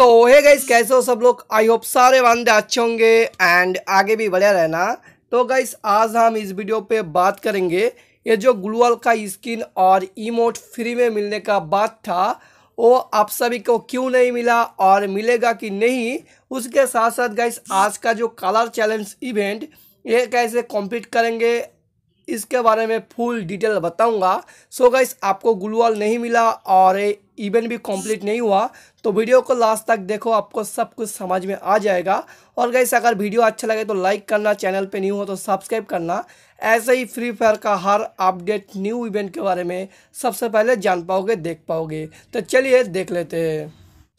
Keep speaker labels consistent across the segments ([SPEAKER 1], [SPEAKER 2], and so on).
[SPEAKER 1] सो है गाइस कैसे हो सब लोग आई होप सारे वंदे अच्छे होंगे एंड आगे भी बढ़िया रहना तो गाइस आज हम इस वीडियो पे बात करेंगे ये जो ग्लूअल का स्किन और इमोट फ्री में मिलने का बात था वो आप सभी को क्यों नहीं मिला और मिलेगा कि नहीं उसके साथ साथ गाइस आज का जो कलर चैलेंज इवेंट ये कैसे कंप्लीट करेंगे इसके बारे में फुल डिटेल बताऊंगा सो so गाइस आपको ग्लूवाल नहीं मिला और इवेंट भी कंप्लीट नहीं हुआ तो वीडियो को लास्ट तक देखो आपको सब कुछ समझ में आ जाएगा और गाइस अगर वीडियो अच्छा लगे तो लाइक करना चैनल पे न्यू हो तो सब्सक्राइब करना ऐसे ही फ्री फायर का हर अपडेट न्यू इवेंट के बारे में सबसे पहले जान पाओगे देख पाओगे तो चलिए देख लेते हैं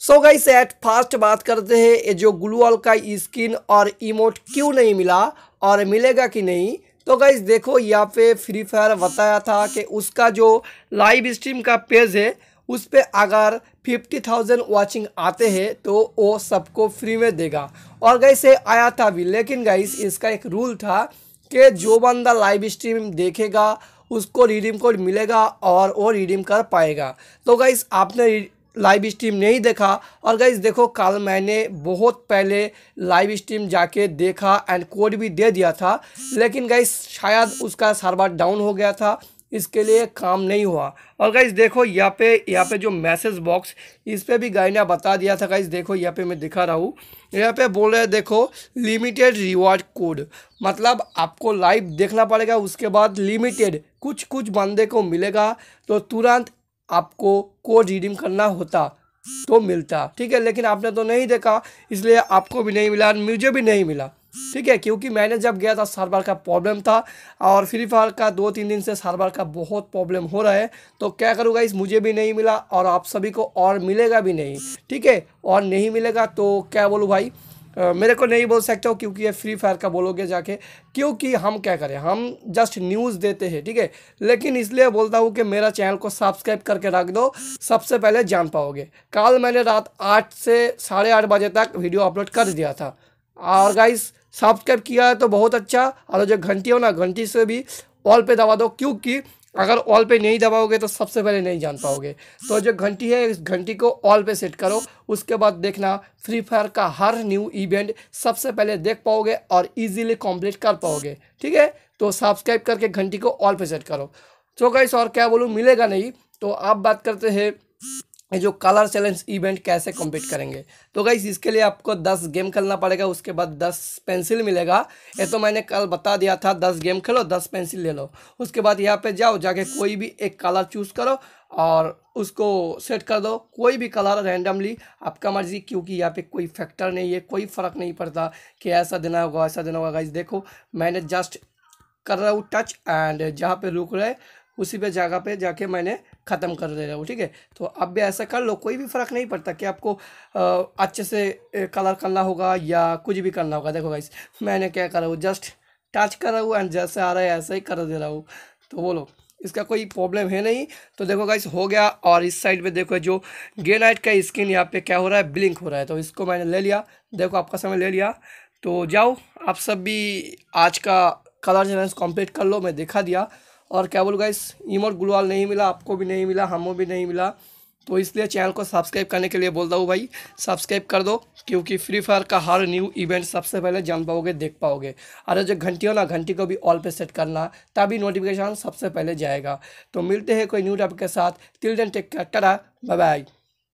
[SPEAKER 1] सो गाइस एट फास्ट बात करते हैं ये जो ग्लूवाल का स्किन और इमोट क्यों नहीं मिला और मिलेगा कि नहीं तो गाइज देखो यहाँ पे फ्री फायर बताया था कि उसका जो लाइव स्ट्रीम का पेज है उस पर अगर फिफ्टी थाउजेंड वॉचिंग आते हैं तो वो सबको फ्री में देगा और गई से आया था भी लेकिन गाइस इसका एक रूल था कि जो बंदा लाइव स्ट्रीम देखेगा उसको रिडीम कोड मिलेगा और वो रिडीम कर पाएगा तो गाइस आपने लाइव स्ट्रीम नहीं देखा और गाइज देखो कल मैंने बहुत पहले लाइव स्ट्रीम जाके देखा एंड कोड भी दे दिया था लेकिन गाइज शायद उसका सर्वर डाउन हो गया था इसके लिए काम नहीं हुआ और गाइज देखो यहाँ पे यहाँ पे जो मैसेज बॉक्स इस पर भी गाइना ने बता दिया था गाइज देखो यहाँ पे मैं दिखा रहा हूँ यहाँ पे बोल रहे देखो लिमिटेड रिवॉर्ड कोड मतलब आपको लाइव देखना पड़ेगा उसके बाद लिमिटेड कुछ कुछ बंदे को मिलेगा तो तुरंत आपको कोड रिडीम करना होता तो मिलता ठीक है लेकिन आपने तो नहीं देखा इसलिए आपको भी नहीं मिला मुझे भी नहीं मिला ठीक है क्योंकि मैंने जब गया था सर्वर का प्रॉब्लम था और फ्री फायर का दो तीन दिन से सर्वर का बहुत प्रॉब्लम हो रहा है तो क्या करूँगा इस मुझे भी नहीं मिला और आप सभी को और मिलेगा भी नहीं ठीक है और नहीं मिलेगा तो क्या बोलूँ भाई मेरे को नहीं बोल सकते हो क्योंकि ये फ्री फायर का बोलोगे जाके क्योंकि हम क्या करें हम जस्ट न्यूज़ देते हैं ठीक है थीके? लेकिन इसलिए बोलता हूँ कि मेरा चैनल को सब्सक्राइब करके रख दो सबसे पहले जान पाओगे कल मैंने रात आठ से साढ़े आठ बजे तक वीडियो अपलोड कर दिया था और गाइस सब्सक्राइब किया है तो बहुत अच्छा और जो घंटी हो ना घंटी से भी ऑल पे दबा दो क्योंकि अगर ऑल पे नहीं दबाओगे तो सबसे पहले नहीं जान पाओगे तो जो घंटी है इस घंटी को ऑल पे सेट करो उसके बाद देखना फ्री फायर का हर न्यू इवेंट सबसे पहले देख पाओगे और इजीली कंप्लीट कर पाओगे ठीक है तो सब्सक्राइब करके घंटी को ऑल पे सेट करो तो गाइस और क्या बोलूँ मिलेगा नहीं तो आप बात करते हैं जो कलर चैलेंज इवेंट कैसे कंप्लीट करेंगे तो गाइज इसके लिए आपको 10 गेम खेलना पड़ेगा उसके बाद 10 पेंसिल मिलेगा ये तो मैंने कल बता दिया था 10 गेम खेलो 10 पेंसिल ले लो उसके बाद यहाँ पे जाओ जाके कोई भी एक कलर चूज़ करो और उसको सेट कर दो कोई भी कलर रैंडमली आपका मर्जी क्योंकि यहाँ पे कोई फैक्टर नहीं है कोई फ़र्क नहीं पड़ता कि ऐसा देना होगा ऐसा देना होगा गाइज देखो मैंने जस्ट कर रहा हूँ टच एंड जहाँ पे रुक रहे उसी पे जगह पे जाके मैंने ख़त्म कर दे रहे हो ठीक है तो आप भी ऐसा कर लो कोई भी फ़र्क नहीं पड़ता कि आपको अच्छे से कलर करना होगा या कुछ भी करना होगा देखो भाई मैंने क्या करा हूँ जस्ट टच कर रहा हूँ एंड जैसे आ रहा है ऐसा ही कर दे रहा हूँ तो बोलो इसका कोई प्रॉब्लम है नहीं तो देखो गाइस हो गया और इस साइड में देखो जो नाइट का स्किन यहाँ पे क्या हो रहा है ब्लिंक हो रहा है तो इसको मैंने ले लिया देखो आपका समय ले लिया तो जाओ आप सब भी आज का कलर चैलेंज कंप्लीट कर लो मैं दिखा दिया और क्या बोलूँगा इस ईमोट ग्लूवाल नहीं मिला आपको भी नहीं मिला हमों भी नहीं मिला तो इसलिए चैनल को सब्सक्राइब करने के लिए बोलता हूँ भाई सब्सक्राइब कर दो क्योंकि फ्री फायर का हर न्यू इवेंट सबसे पहले जान पाओगे देख पाओगे अरे जो घंटी हो ना घंटी को भी ऑल पे सेट करना तभी नोटिफिकेशन सबसे पहले जाएगा तो मिलते हैं कोई न्यू टॉपिक के साथ तिल दिन टेक करा बाय बाय